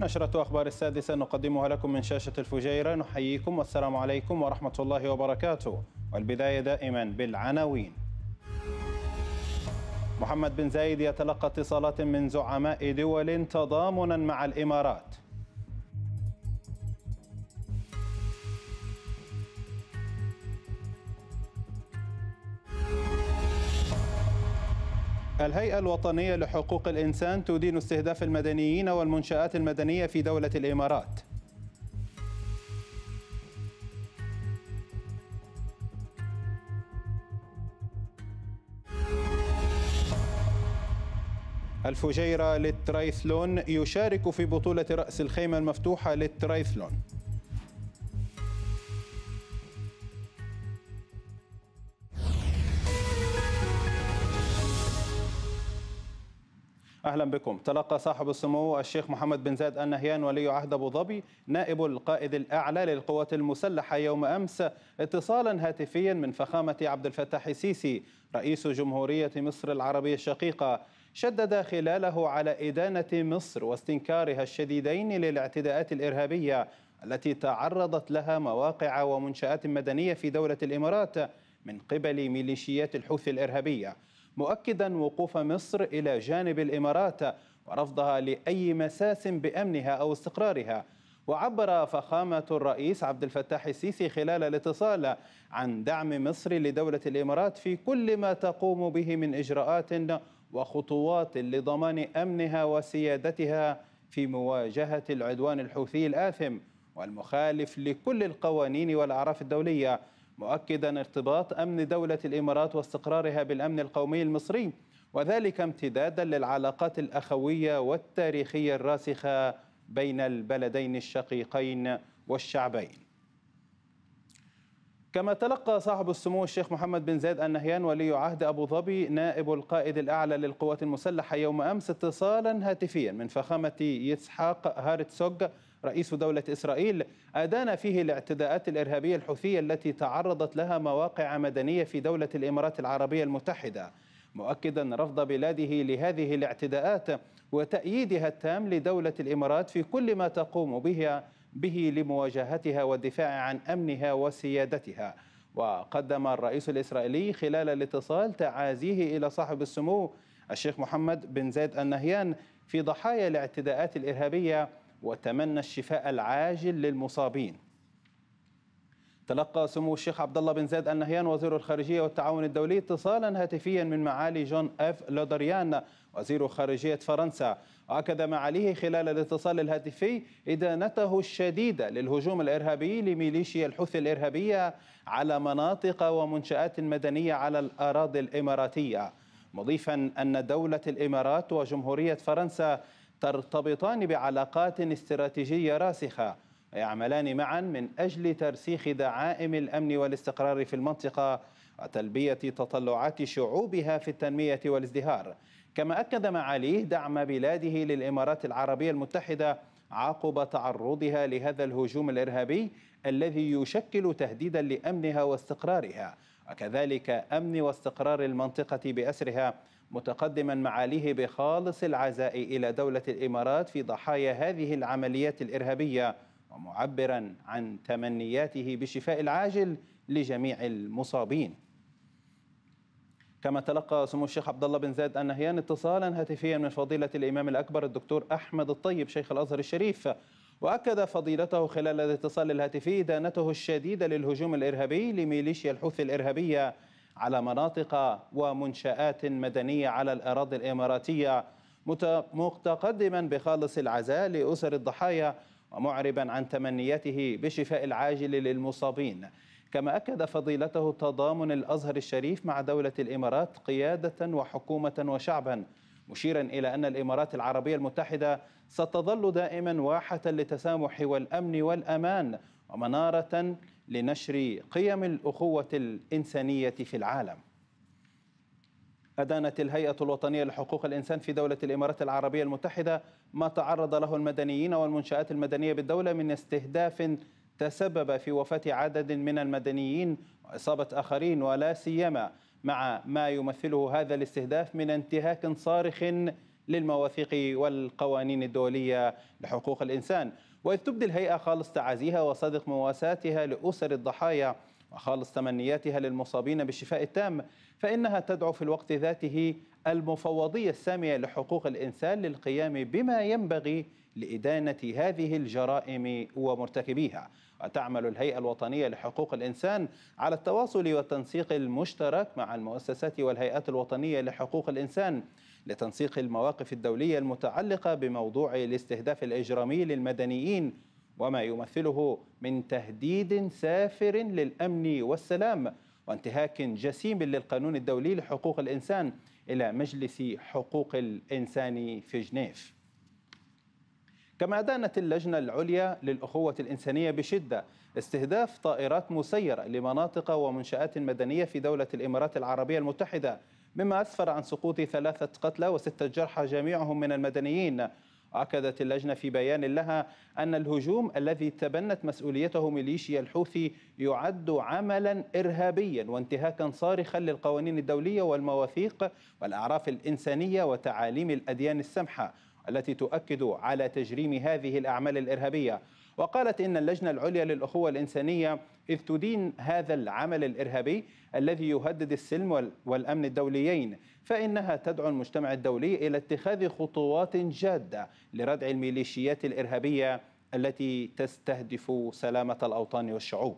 نشرة أخبار السادسة نقدمها لكم من شاشة الفجيرة نحييكم والسلام عليكم ورحمة الله وبركاته والبداية دائما بالعناوين محمد بن زايد يتلقى اتصالات من زعماء دول تضامنا مع الإمارات الهيئة الوطنية لحقوق الإنسان تدين استهداف المدنيين والمنشآت المدنية في دولة الإمارات الفجيرة للترايثلون يشارك في بطولة رأس الخيمة المفتوحة للترايثلون اهلا بكم تلقى صاحب السمو الشيخ محمد بن زايد النهيان ولي عهد ابو ظبي نائب القائد الاعلى للقوات المسلحه يوم امس اتصالا هاتفيا من فخامه عبد الفتاح السيسي رئيس جمهوريه مصر العربيه الشقيقه شدد خلاله على ادانه مصر واستنكارها الشديدين للاعتداءات الارهابيه التي تعرضت لها مواقع ومنشات مدنيه في دوله الامارات من قبل ميليشيات الحوثي الارهابيه مؤكدا وقوف مصر إلى جانب الإمارات ورفضها لأي مساس بأمنها أو استقرارها وعبر فخامة الرئيس عبد الفتاح السيسي خلال الاتصال عن دعم مصر لدولة الإمارات في كل ما تقوم به من إجراءات وخطوات لضمان أمنها وسيادتها في مواجهة العدوان الحوثي الآثم والمخالف لكل القوانين والأعراف الدولية مؤكدا ارتباط أمن دولة الإمارات واستقرارها بالأمن القومي المصري وذلك امتدادا للعلاقات الأخوية والتاريخية الراسخة بين البلدين الشقيقين والشعبين كما تلقى صاحب السمو الشيخ محمد بن زيد النهيان ولي عهد أبو ظبي نائب القائد الأعلى للقوات المسلحة يوم أمس اتصالا هاتفيا من فخامة يسحاق هارتسوغ رئيس دولة إسرائيل أدان فيه الاعتداءات الإرهابية الحوثية التي تعرضت لها مواقع مدنية في دولة الإمارات العربية المتحدة مؤكدا رفض بلاده لهذه الاعتداءات وتأييدها التام لدولة الإمارات في كل ما تقوم به به لمواجهتها والدفاع عن أمنها وسيادتها وقدم الرئيس الإسرائيلي خلال الاتصال تعازيه إلى صاحب السمو الشيخ محمد بن زيد النهيان في ضحايا الاعتداءات الإرهابية وتمنى الشفاء العاجل للمصابين تلقى سمو الشيخ عبد الله بن زايد النهيان وزير الخارجية والتعاون الدولي اتصالا هاتفيا من معالي جون اف لودريان وزير خارجية فرنسا وأكد معاليه خلال الاتصال الهاتفي إدانته الشديدة للهجوم الإرهابي لميليشيا الحوثي الإرهابية على مناطق ومنشآت مدنية على الأراضي الإماراتية مضيفا أن دولة الإمارات وجمهورية فرنسا ترتبطان بعلاقات استراتيجية راسخة ويعملان معا من أجل ترسيخ دعائم الأمن والاستقرار في المنطقة وتلبية تطلعات شعوبها في التنمية والازدهار كما أكد معاليه دعم بلاده للإمارات العربية المتحدة عقب تعرضها لهذا الهجوم الإرهابي الذي يشكل تهديدا لأمنها واستقرارها وكذلك أمن واستقرار المنطقة بأسرها متقدما معاليه بخالص العزاء إلى دولة الإمارات في ضحايا هذه العمليات الإرهابية ومعبرا عن تمنياته بالشفاء العاجل لجميع المصابين كما تلقى سمو الشيخ عبد الله بن زايد النهيان اتصالا هاتفيا من فضيلة الإمام الأكبر الدكتور أحمد الطيب شيخ الأزهر الشريف وأكد فضيلته خلال الاتصال الهاتفي دانته الشديدة للهجوم الإرهابي لميليشيا الحوثي الإرهابية على مناطق ومنشآت مدنية على الأراضي الإماراتية متقدما بخالص العزاء لأسر الضحايا ومعربا عن تمنياته بشفاء العاجل للمصابين كما أكد فضيلته تضامن الأزهر الشريف مع دولة الإمارات قيادة وحكومة وشعبا مشيرا إلى أن الإمارات العربية المتحدة ستظل دائما واحة للتسامح والأمن والأمان ومنارة لنشر قيم الأخوة الإنسانية في العالم أدانت الهيئة الوطنية لحقوق الإنسان في دولة الإمارات العربية المتحدة ما تعرض له المدنيين والمنشآت المدنية بالدولة من استهداف تسبب في وفاة عدد من المدنيين وإصابة آخرين ولا سيما مع ما يمثله هذا الاستهداف من انتهاك صارخ للمواثيق والقوانين الدولية لحقوق الإنسان وإذ تبدي الهيئة خالص تعازيها وصادق مواساتها لأسر الضحايا وخالص تمنياتها للمصابين بالشفاء التام فإنها تدعو في الوقت ذاته المفوضية السامية لحقوق الإنسان للقيام بما ينبغي لإدانة هذه الجرائم ومرتكبيها وتعمل الهيئة الوطنية لحقوق الإنسان على التواصل والتنسيق المشترك مع المؤسسات والهيئات الوطنية لحقوق الإنسان لتنسيق المواقف الدولية المتعلقة بموضوع الاستهداف الإجرامي للمدنيين وما يمثله من تهديد سافر للأمن والسلام وانتهاك جسيم للقانون الدولي لحقوق الإنسان إلى مجلس حقوق الإنسان في جنيف كما أدانت اللجنة العليا للأخوة الإنسانية بشدة استهداف طائرات مسيرة لمناطق ومنشآت مدنية في دولة الإمارات العربية المتحدة مما أسفر عن سقوط ثلاثة قتلى وستة جرحى جميعهم من المدنيين أكدت اللجنة في بيان لها أن الهجوم الذي تبنت مسؤوليته ميليشيا الحوثي يعد عملا إرهابيا وانتهاكا صارخا للقوانين الدولية والمواثيق والأعراف الإنسانية وتعاليم الأديان السمحة التي تؤكد على تجريم هذه الأعمال الإرهابية وقالت إن اللجنة العليا للأخوة الإنسانية إذ تدين هذا العمل الإرهابي الذي يهدد السلم والأمن الدوليين فإنها تدعو المجتمع الدولي إلى اتخاذ خطوات جادة لردع الميليشيات الإرهابية التي تستهدف سلامة الأوطان والشعوب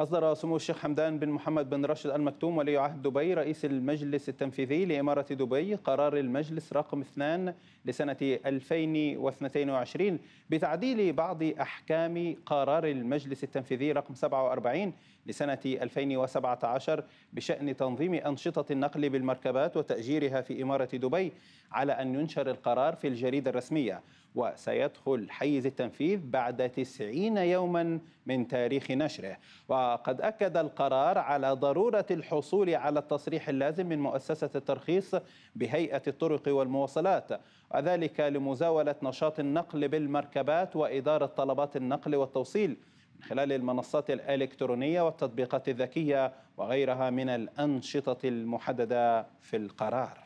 أصدر سمو الشيخ حمدان بن محمد بن راشد المكتوم ولي عهد دبي رئيس المجلس التنفيذي لإمارة دبي قرار المجلس رقم 2 لسنة 2022 بتعديل بعض أحكام قرار المجلس التنفيذي رقم 47 لسنة 2017 بشأن تنظيم أنشطة النقل بالمركبات وتأجيرها في إمارة دبي على أن ينشر القرار في الجريدة الرسمية وسيدخل حيز التنفيذ بعد 90 يوما من تاريخ نشره وقد أكد القرار على ضرورة الحصول على التصريح اللازم من مؤسسة الترخيص بهيئة الطرق والمواصلات وذلك لمزاولة نشاط النقل بالمركبات وإدارة طلبات النقل والتوصيل خلال المنصات الإلكترونية والتطبيقات الذكية وغيرها من الأنشطة المحددة في القرار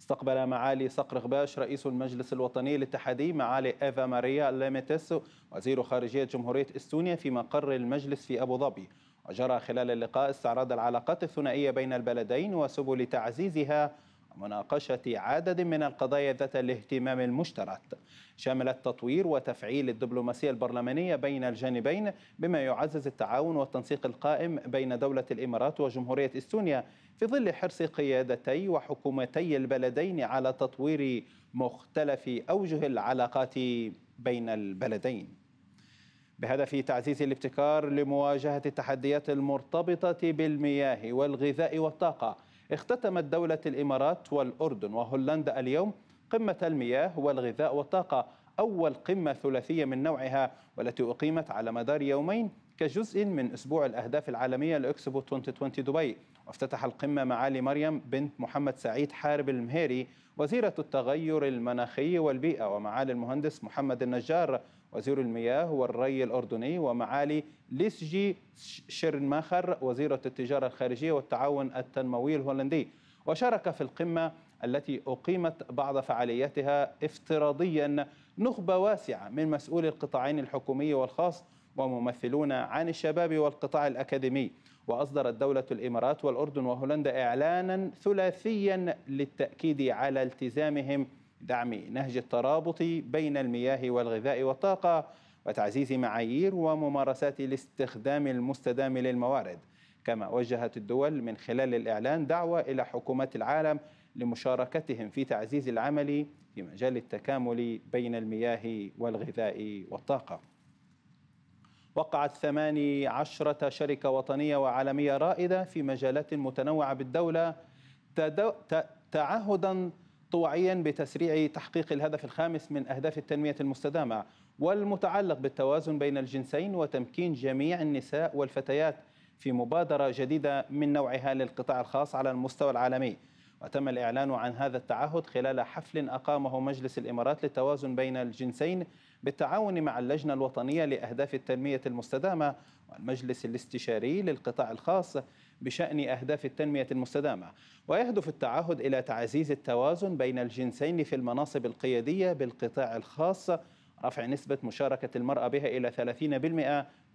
استقبل معالي صقر غباش رئيس المجلس الوطني الاتحادي معالي إيفا ماريا ليميتس وزير خارجية جمهورية استونيا في مقر المجلس في أبو ظبي وجرى خلال اللقاء استعراض العلاقات الثنائية بين البلدين وسبل تعزيزها مناقشة عدد من القضايا ذات الاهتمام المشترك شملت تطوير وتفعيل الدبلوماسية البرلمانية بين الجانبين بما يعزز التعاون والتنسيق القائم بين دولة الإمارات وجمهورية استونيا في ظل حرص قيادتي وحكومتي البلدين على تطوير مختلف أوجه العلاقات بين البلدين بهدف تعزيز الابتكار لمواجهة التحديات المرتبطة بالمياه والغذاء والطاقة اختتمت دولة الإمارات والأردن وهولندا اليوم قمة المياه والغذاء والطاقة أول قمة ثلاثية من نوعها والتي أقيمت على مدار يومين كجزء من أسبوع الأهداف العالمية لإكسبو 2020 دبي وافتتح القمة معالي مريم بنت محمد سعيد حارب المهيري وزيرة التغير المناخي والبيئة ومعالي المهندس محمد النجار وزير المياه والري الأردني ومعالي ليسجي شيرنماخر وزيرة التجارة الخارجية والتعاون التنموي الهولندي وشارك في القمة التي أقيمت بعض فعالياتها افتراضيا نخبة واسعة من مسؤولي القطاعين الحكومي والخاص وممثلون عن الشباب والقطاع الأكاديمي وأصدرت دولة الإمارات والأردن وهولندا إعلانا ثلاثيا للتأكيد على التزامهم دعم نهج الترابط بين المياه والغذاء والطاقة وتعزيز معايير وممارسات الاستخدام المستدام للموارد كما وجهت الدول من خلال الإعلان دعوة إلى حكومات العالم لمشاركتهم في تعزيز العمل في مجال التكامل بين المياه والغذاء والطاقة وقعت ثماني عشرة شركة وطنية وعالمية رائدة في مجالات متنوعة بالدولة تعهدا طوعيا بتسريع تحقيق الهدف الخامس من أهداف التنمية المستدامة والمتعلق بالتوازن بين الجنسين وتمكين جميع النساء والفتيات في مبادرة جديدة من نوعها للقطاع الخاص على المستوى العالمي وتم الإعلان عن هذا التعهد خلال حفل أقامه مجلس الإمارات للتوازن بين الجنسين بالتعاون مع اللجنة الوطنية لأهداف التنمية المستدامة والمجلس الاستشاري للقطاع الخاص بشأن أهداف التنمية المستدامة ويهدف التعهد إلى تعزيز التوازن بين الجنسين في المناصب القيادية بالقطاع الخاص رفع نسبة مشاركة المرأة بها إلى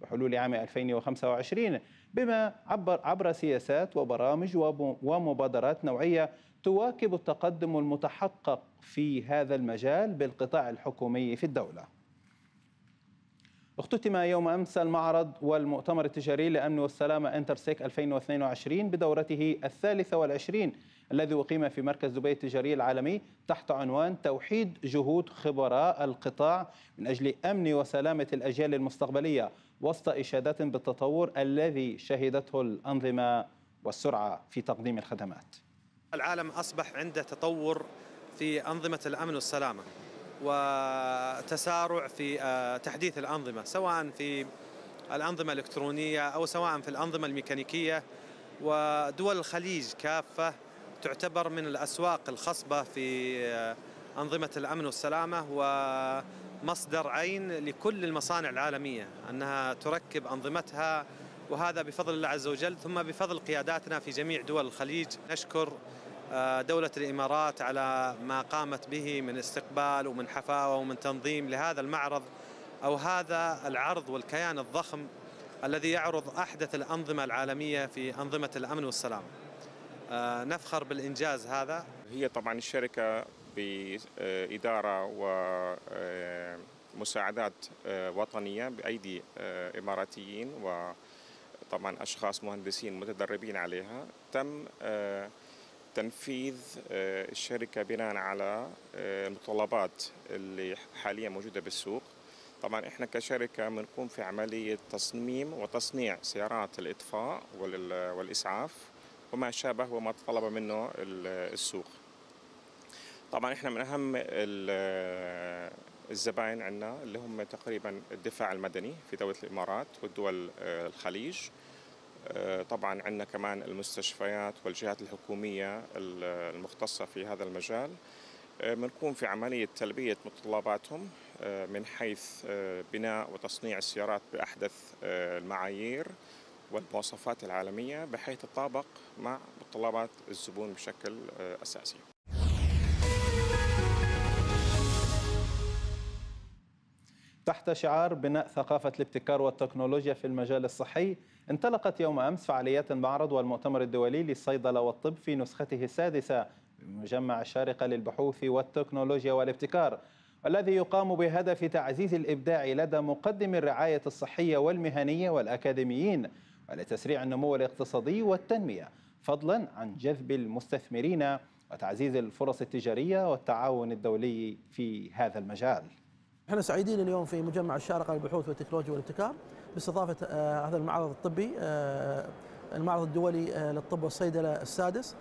30% بحلول عام 2025 بما عبر عبر سياسات وبرامج ومبادرات نوعية تواكب التقدم المتحقق في هذا المجال بالقطاع الحكومي في الدولة اختتم يوم أمس المعرض والمؤتمر التجاري للأمن والسلامة انترسيك 2022 بدورته الثالثة والعشرين الذي أقيم في مركز دبي التجاري العالمي تحت عنوان توحيد جهود خبراء القطاع من أجل أمن وسلامة الأجيال المستقبلية وسط إشادات بالتطور الذي شهدته الأنظمة والسرعة في تقديم الخدمات العالم أصبح عنده تطور في أنظمة الأمن والسلامة وتسارع في آه، تحديث الأنظمة سواء في الأنظمة الإلكترونية أو سواء في الأنظمة الميكانيكية ودول الخليج كافة تعتبر من الأسواق الخصبة في آه، أنظمة الأمن والسلامة ومصدر عين لكل المصانع العالمية أنها تركب أنظمتها وهذا بفضل الله عز وجل ثم بفضل قياداتنا في جميع دول الخليج نشكر آه، دولة الإمارات على ما قامت به من استقبال ومن حفاوة ومن تنظيم لهذا المعرض أو هذا العرض والكيان الضخم الذي يعرض أحدث الأنظمة العالمية في أنظمة الأمن والسلام آه، نفخر بالإنجاز هذا هي طبعا الشركة بإدارة ومساعدات آه، وطنية بأيدي إماراتيين وطبعا أشخاص مهندسين متدربين عليها تم تنفيذ آه، الشركة بناء على آه، المتطلبات اللي حاليا موجودة بالسوق طبعا احنا كشركة بنقوم في عملية تصميم وتصنيع سيارات الإطفاء والإسعاف وما شابه وما تطلب منه السوق طبعا احنا من أهم آه، الزبائن عندنا اللي هم تقريبا الدفاع المدني في دولة الإمارات والدول الخليج آه، طبعا عندنا كمان المستشفيات والجهات الحكومية المختصة في هذا المجال آه، بنكون في عملية تلبية متطلباتهم آه، من حيث بناء وتصنيع السيارات بأحدث المعايير والمواصفات العالمية بحيث تطابق مع متطلبات الزبون بشكل أساسي تحت شعار بناء ثقافة الابتكار والتكنولوجيا في المجال الصحي انطلقت يوم أمس فعاليات المعرض والمؤتمر الدولي للصيدلة والطب في نسخته السادسة بمجمع الشارقة للبحوث والتكنولوجيا والابتكار الذي يقام بهدف تعزيز الإبداع لدى مقدم الرعاية الصحية والمهنية والأكاديميين ولتسريع النمو الاقتصادي والتنمية فضلا عن جذب المستثمرين وتعزيز الفرص التجارية والتعاون الدولي في هذا المجال احنا سعيدين اليوم في مجمع الشارقه للبحوث والتكنولوجيا والابتكار باستضافه آه، هذا المعرض الطبي آه، المعرض الدولي آه، للطب والصيدله السادس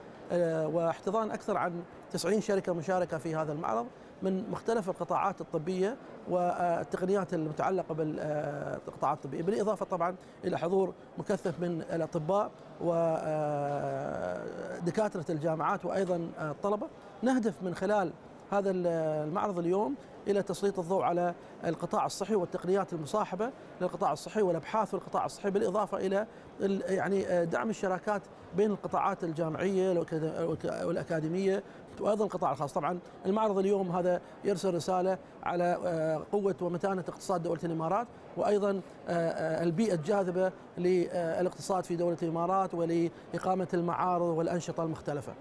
واحتضان اكثر عن 90 شركه مشاركه في هذا المعرض من مختلف القطاعات الطبيه والتقنيات المتعلقه بالقطاعات الطبيه، بالاضافه طبعا الى حضور مكثف من الاطباء ودكاتره الجامعات وايضا الطلبه، نهدف من خلال هذا المعرض اليوم الى تسليط الضوء على القطاع الصحي والتقنيات المصاحبه للقطاع الصحي والابحاث في القطاع الصحي بالاضافه الى يعني آه، دعم الشراكات بين القطاعات الجامعيه والاكاديميه وايضا القطاع الخاص، طبعا المعرض اليوم هذا يرسل رساله على آه، قوه ومتانه اقتصاد دوله الامارات وايضا آه، البيئه الجاذبه للاقتصاد في دوله الامارات ولاقامه المعارض والانشطه المختلفه.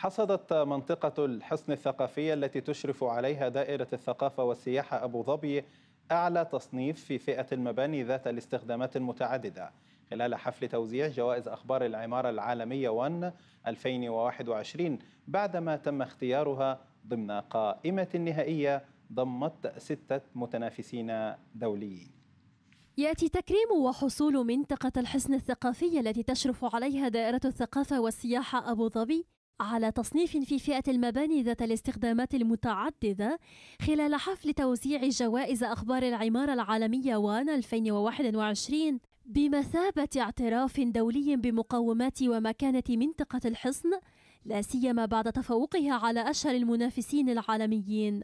حصدت منطقة الحصن الثقافية التي تشرف عليها دائرة الثقافة والسياحة أبو ظبي أعلى تصنيف في فئة المباني ذات الاستخدامات المتعددة خلال حفل توزيع جوائز أخبار العمارة العالمية ون 2021 بعدما تم اختيارها ضمن قائمة نهائية ضمت ستة متنافسين دوليين ياتي تكريم وحصول منطقه الحصن الثقافي التي تشرف عليها دائره الثقافه والسياحه ابو ظبي على تصنيف في فئة المباني ذات الاستخدامات المتعددة خلال حفل توزيع جوائز أخبار العمارة العالمية وان 2021 بمثابة اعتراف دولي بمقومات ومكانة منطقة الحصن لا سيما بعد تفوقها على أشهر المنافسين العالميين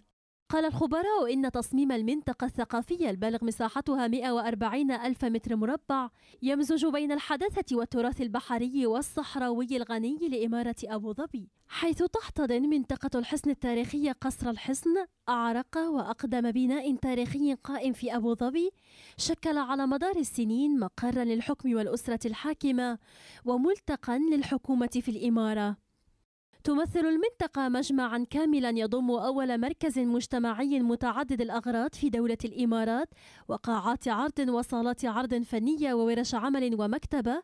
قال الخبراء إن تصميم المنطقة الثقافية البالغ مساحتها 140 ألف متر مربع يمزج بين الحداثة والتراث البحري والصحراوي الغني لإمارة أبو ظبي حيث تحتضن منطقة الحصن التاريخية قصر الحصن أعرق وأقدم بناء تاريخي قائم في أبو ظبي شكل على مدار السنين مقرا للحكم والأسرة الحاكمة وملتقا للحكومة في الإمارة تمثل المنطقة مجمعا كاملا يضم أول مركز مجتمعي متعدد الأغراض في دولة الإمارات وقاعات عرض وصالات عرض فنية وورش عمل ومكتبة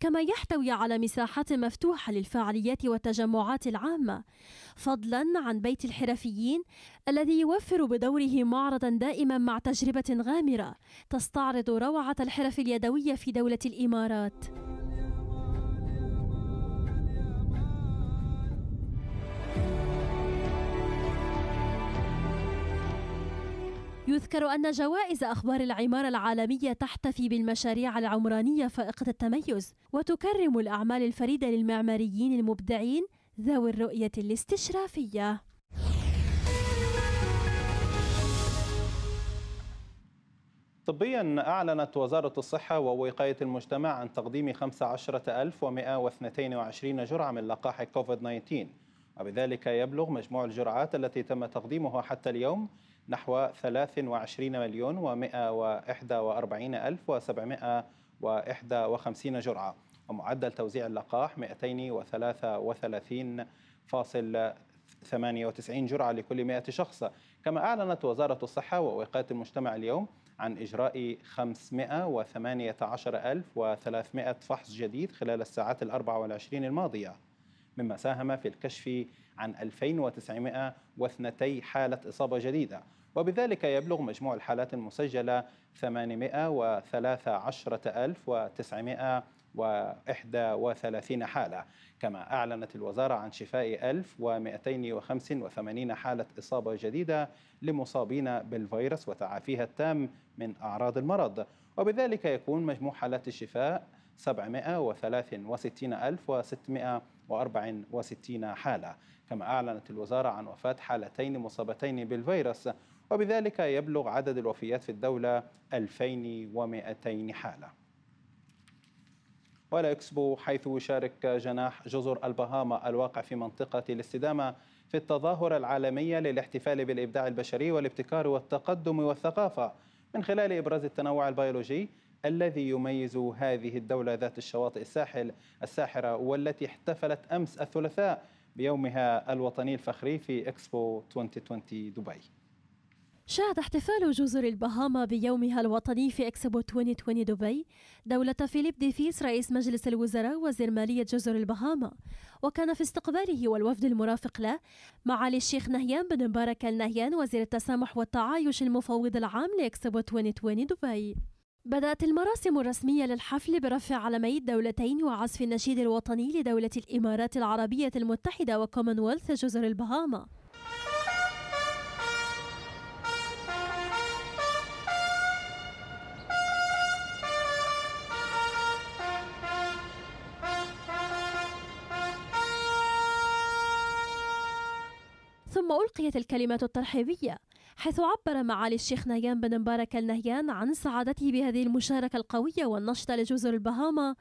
كما يحتوي على مساحات مفتوحة للفعاليات والتجمعات العامة فضلا عن بيت الحرفيين الذي يوفر بدوره معرضا دائما مع تجربة غامرة تستعرض روعة الحرف اليدوية في دولة الإمارات يذكر أن جوائز أخبار العمارة العالمية تحتفي بالمشاريع العمرانية فائقة التميز وتكرم الأعمال الفريدة للمعماريين المبدعين ذوي الرؤية الاستشرافية طبيا أعلنت وزارة الصحة ووقاية المجتمع عن تقديم 15122 جرعة من لقاح كوفيد 19 وبذلك يبلغ مجموع الجرعات التي تم تقديمها حتى اليوم نحو 23 مليون و141 ألف و751 جرعة ومعدل توزيع اللقاح 233 فاصل 98 جرعة لكل 100 شخص كما أعلنت وزارة الصحة ووقاية المجتمع اليوم عن إجراء 518300 فحص جديد خلال الساعات ال 24 الماضية مما ساهم في الكشف عن 2902 حالة إصابة جديدة وبذلك يبلغ مجموع الحالات المسجلة 813931 حالة كما أعلنت الوزارة عن شفاء 1285 حالة إصابة جديدة لمصابين بالفيروس وتعافيها التام من أعراض المرض وبذلك يكون مجموع حالات الشفاء 763664 حالة كما أعلنت الوزارة عن وفاة حالتين مصابتين بالفيروس وبذلك يبلغ عدد الوفيات في الدولة 2200 حالة والإكسبو حيث يشارك جناح جزر البهاما الواقع في منطقة الاستدامة في التظاهرة العالمية للاحتفال بالإبداع البشري والابتكار والتقدم والثقافة من خلال إبراز التنوع البيولوجي الذي يميز هذه الدولة ذات الشواطئ الساحل الساحرة والتي احتفلت أمس الثلاثاء بيومها الوطني الفخري في إكسبو 2020 دبي شهد احتفال جزر البهاما بيومها الوطني في اكسبو 2020 دبي دولة فيليب ديفيس رئيس مجلس الوزراء وزير مالية جزر البهاما وكان في استقباله والوفد المرافق له معالي الشيخ نهيان بن مبارك النهيان وزير التسامح والتعايش المفوض العام لاكسبو 2020 دبي بدأت المراسم الرسمية للحفل برفع علمي الدولتين وعزف النشيد الوطني لدولة الإمارات العربية المتحدة وكومنولث جزر البهاما بقيت الكلمات الترحيبية حيث عبر معالي الشيخ نهيان بن مبارك النهيان عن سعادته بهذه المشاركة القوية والنشطة لجزر البهاما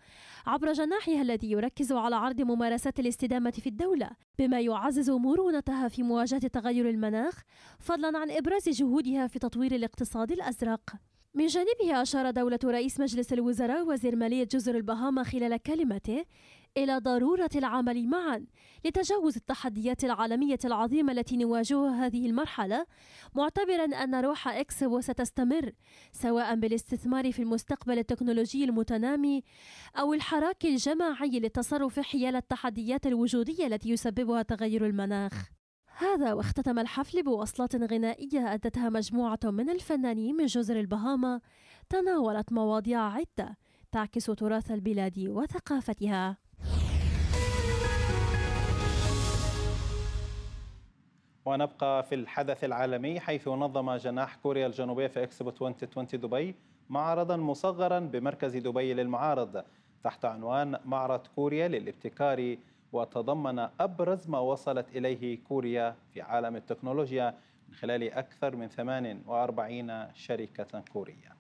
عبر جناحها الذي يركز على عرض ممارسات الاستدامة في الدولة بما يعزز مرونتها في مواجهة تغير المناخ فضلا عن إبراز جهودها في تطوير الاقتصاد الأزرق من جانبه أشار دولة رئيس مجلس الوزراء وزير مالية جزر البهاما خلال كلمته إلى ضرورة العمل معا لتجاوز التحديات العالمية العظيمة التي نواجهها هذه المرحلة معتبرا أن روح إكس ستستمر سواء بالاستثمار في المستقبل التكنولوجي المتنامي أو الحراك الجماعي للتصرف حيال التحديات الوجودية التي يسببها تغير المناخ هذا واختتم الحفل بوصلات غنائية أدتها مجموعة من الفنانين من جزر البهاما تناولت مواضيع عدة تعكس تراث البلاد وثقافتها ونبقى في الحدث العالمي حيث نظم جناح كوريا الجنوبية في إكسبو 2020 دبي معرضا مصغرا بمركز دبي للمعارض تحت عنوان معرض كوريا للابتكار وتضمن أبرز ما وصلت إليه كوريا في عالم التكنولوجيا من خلال أكثر من 48 شركة كورية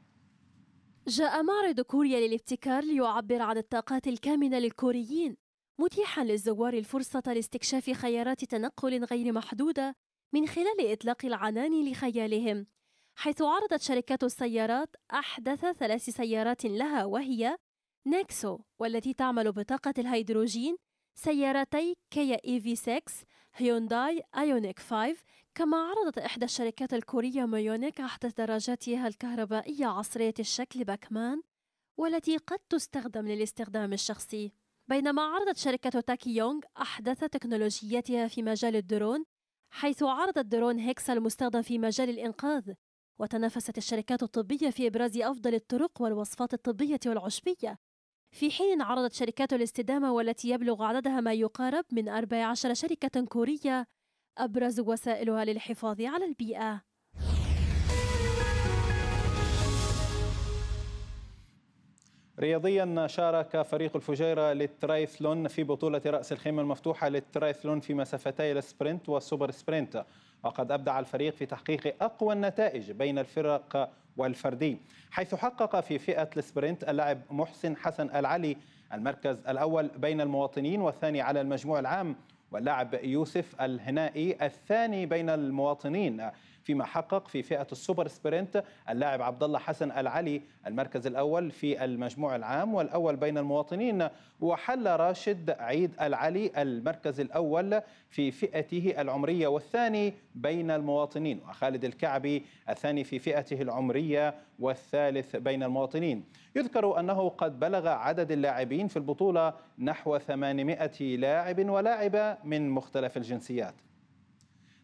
جاء معرض كوريا للابتكار ليعبر عن الطاقات الكامنة للكوريين متيحا للزوار الفرصة لاستكشاف خيارات تنقل غير محدودة من خلال إطلاق العنان لخيالهم حيث عرضت شركات السيارات أحدث ثلاث سيارات لها وهي نيكسو والتي تعمل بطاقة الهيدروجين سيارتي كيا اي في 6 هيونداي ايونيك 5 كما عرضت إحدى الشركات الكورية مايونيك أحدث دراجاتها الكهربائية عصرية الشكل باكمان والتي قد تستخدم للاستخدام الشخصي بينما عرضت شركة تاكي يونغ أحدث تكنولوجياتها في مجال الدرون حيث عرضت درون هيكسا المستخدم في مجال الإنقاذ وتنافست الشركات الطبية في إبراز أفضل الطرق والوصفات الطبية والعشبية في حين عرضت شركات الاستدامة والتي يبلغ عددها ما يقارب من 14 شركة كورية أبرز وسائلها للحفاظ على البيئة رياضيا شارك فريق الفجيرة للترايثلون في بطولة رأس الخيمة المفتوحة للترايثلون في مسافتي السبرنت والسوبر سبرنت وقد أبدع الفريق في تحقيق أقوى النتائج بين الفرق والفردي حيث حقق في فئة السبرنت اللاعب محسن حسن العلي المركز الأول بين المواطنين والثاني على المجموع العام واللاعب يوسف الهنائي الثاني بين المواطنين فيما حقق في فئه السوبر سبرنت اللاعب عبد الله حسن العلي المركز الاول في المجموع العام والاول بين المواطنين وحل راشد عيد العلي المركز الاول في فئته العمريه والثاني بين المواطنين وخالد الكعبي الثاني في فئته العمريه والثالث بين المواطنين يذكر انه قد بلغ عدد اللاعبين في البطوله نحو 800 لاعب ولاعبه من مختلف الجنسيات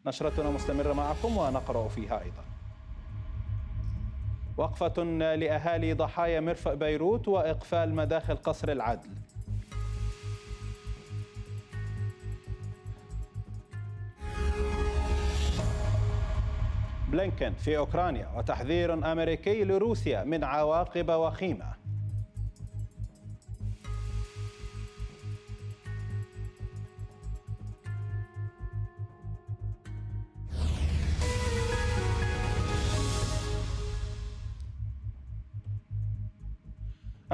نشرتنا مستمرة معكم ونقرأ فيها أيضا وقفة لأهالي ضحايا مرفأ بيروت وإقفال مداخل قصر العدل بلينكن في أوكرانيا وتحذير أمريكي لروسيا من عواقب وخيمة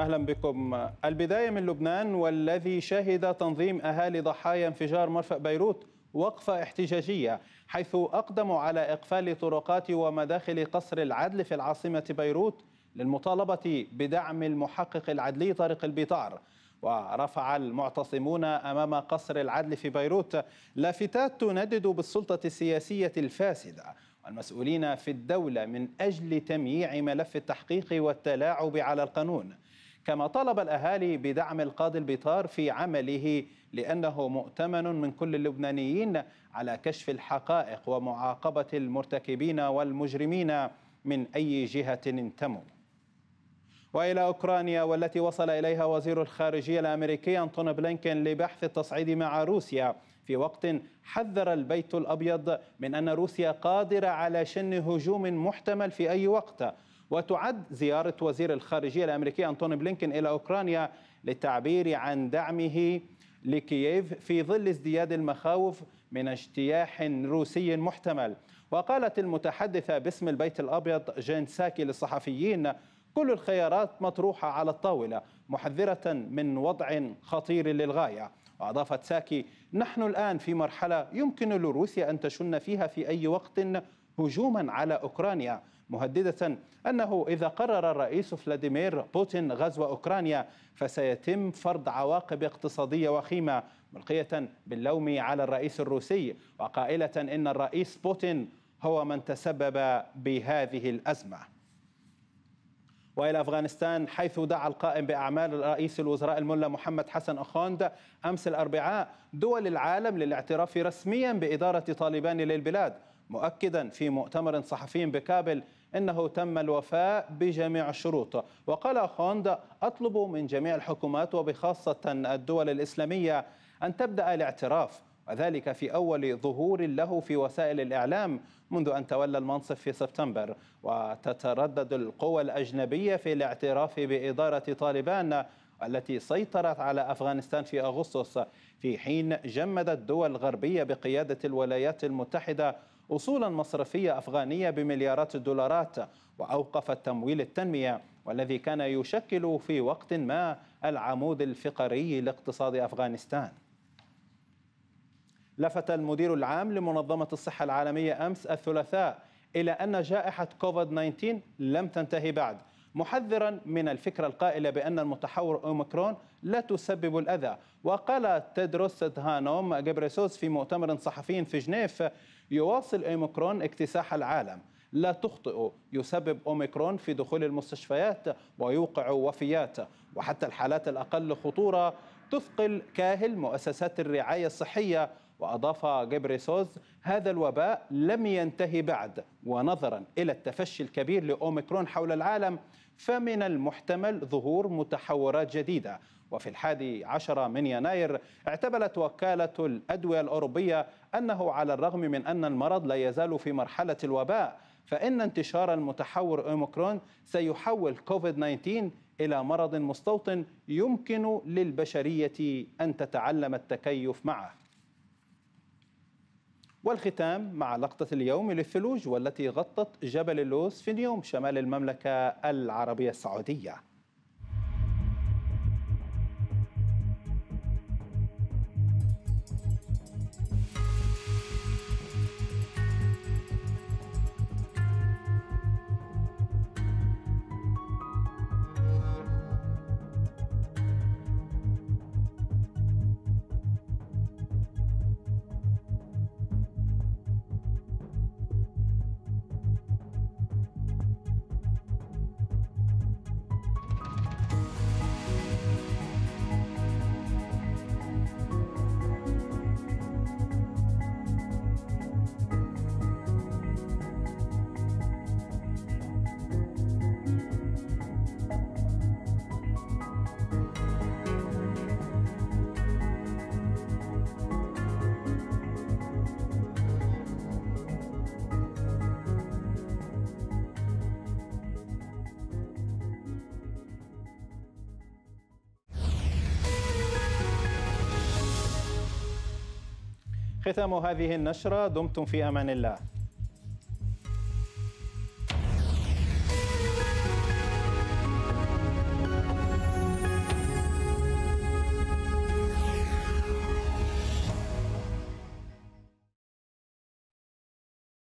أهلا بكم البداية من لبنان والذي شهد تنظيم أهالي ضحايا انفجار مرفأ بيروت وقفة احتجاجية حيث أقدموا على إقفال طرقات ومداخل قصر العدل في العاصمة بيروت للمطالبة بدعم المحقق العدلي طارق البيطار ورفع المعتصمون أمام قصر العدل في بيروت لافتات تندد بالسلطة السياسية الفاسدة والمسؤولين في الدولة من أجل تمييع ملف التحقيق والتلاعب على القانون كما طالب الأهالي بدعم القاضي البيطار في عمله لأنه مؤتمن من كل اللبنانيين على كشف الحقائق ومعاقبة المرتكبين والمجرمين من أي جهة انتموا والى اوكرانيا والتي وصل اليها وزير الخارجيه الامريكي انطون بلينكن لبحث التصعيد مع روسيا في وقت حذر البيت الابيض من ان روسيا قادره على شن هجوم محتمل في اي وقت وتعد زيارة وزير الخارجية الأمريكي أنتوني بلينكين إلى أوكرانيا للتعبير عن دعمه لكييف في ظل ازدياد المخاوف من اجتياح روسي محتمل وقالت المتحدثة باسم البيت الأبيض جين ساكي للصحفيين كل الخيارات مطروحة على الطاولة محذرة من وضع خطير للغاية وأضافت ساكي نحن الآن في مرحلة يمكن لروسيا أن تشن فيها في أي وقت هجوما على أوكرانيا مهددة أنه إذا قرر الرئيس فلاديمير بوتين غزو أوكرانيا فسيتم فرض عواقب اقتصادية وخيمة ملقية باللوم على الرئيس الروسي وقائلة إن الرئيس بوتين هو من تسبب بهذه الأزمة والى افغانستان حيث دعا القائم باعمال رئيس الوزراء الملا محمد حسن اخوند امس الاربعاء دول العالم للاعتراف رسميا باداره طالبان للبلاد مؤكدا في مؤتمر صحفي بكابل أنه تم الوفاء بجميع الشروط وقال خوند أطلب من جميع الحكومات وبخاصة الدول الإسلامية أن تبدأ الاعتراف وذلك في أول ظهور له في وسائل الإعلام منذ أن تولى المنصب في سبتمبر وتتردد القوى الأجنبية في الاعتراف بإدارة طالبان التي سيطرت على أفغانستان في أغسطس في حين جمدت دول غربية بقيادة الولايات المتحدة أصولا مصرفية أفغانية بمليارات الدولارات وأوقف التمويل التنمية والذي كان يشكل في وقت ما العمود الفقري لاقتصاد أفغانستان لفت المدير العام لمنظمة الصحة العالمية أمس الثلاثاء إلى أن جائحة كوفيد 19 لم تنتهي بعد محذرا من الفكرة القائلة بأن المتحور أوميكرون لا تسبب الأذى وقال تدروس هانوم جبريسوس في مؤتمر صحفي في جنيف يواصل أوميكرون اكتساح العالم لا تخطئوا يسبب أوميكرون في دخول المستشفيات ويوقع وفيات وحتى الحالات الأقل خطورة تثقل كاهل مؤسسات الرعاية الصحية وأضاف جبريسوز هذا الوباء لم ينتهي بعد ونظرا إلى التفشي الكبير لأوميكرون حول العالم فمن المحتمل ظهور متحورات جديدة وفي الحادي عشر من يناير اعتبرت وكالة الأدوية الأوروبية أنه على الرغم من أن المرض لا يزال في مرحلة الوباء فإن انتشار المتحور أوميكرون سيحول كوفيد 19 إلى مرض مستوطن يمكن للبشرية أن تتعلم التكيف معه والختام مع لقطة اليوم للثلوج والتي غطت جبل اللوز في نيوم شمال المملكة العربية السعودية ختام هذه النشرة دمتم في أمان الله